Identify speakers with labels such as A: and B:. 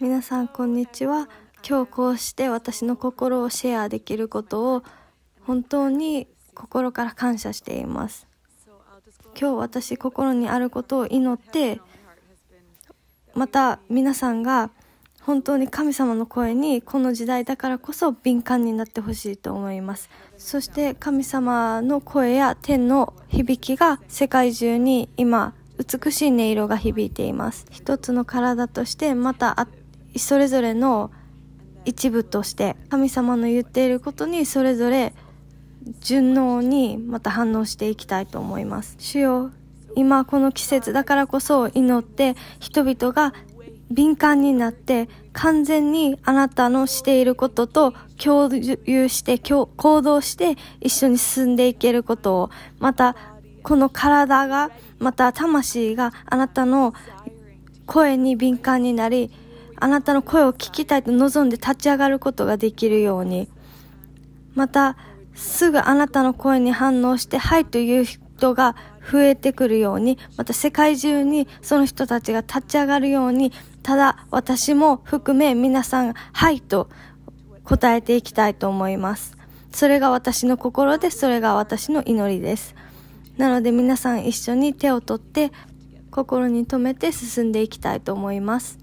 A: 皆さんこんにちは今日こうして私の心をシェアできることを本当に心から感謝しています今日私心にあることを祈ってまた皆さんが本当に神様の声にこの時代だからこそ敏感になってほしいと思いますそして神様の声や天の響きが世界中に今美しい音色が響いています一つの体としてまたそれぞれの一部として神様の言っていることにそれぞれ順応にまた反応していきたいと思います主よ今この季節だからこそ祈って人々が敏感になって完全にあなたのしていることと共有して行動して一緒に進んでいけることをまたこの体がまた魂があなたの声に敏感になりあなたの声を聞きたいと望んで立ち上がることができるように。また、すぐあなたの声に反応して、はいという人が増えてくるように、また世界中にその人たちが立ち上がるように、ただ私も含め皆さんはいと答えていきたいと思います。それが私の心でそれが私の祈りです。なので皆さん一緒に手を取って、心に留めて進んでいきたいと思います。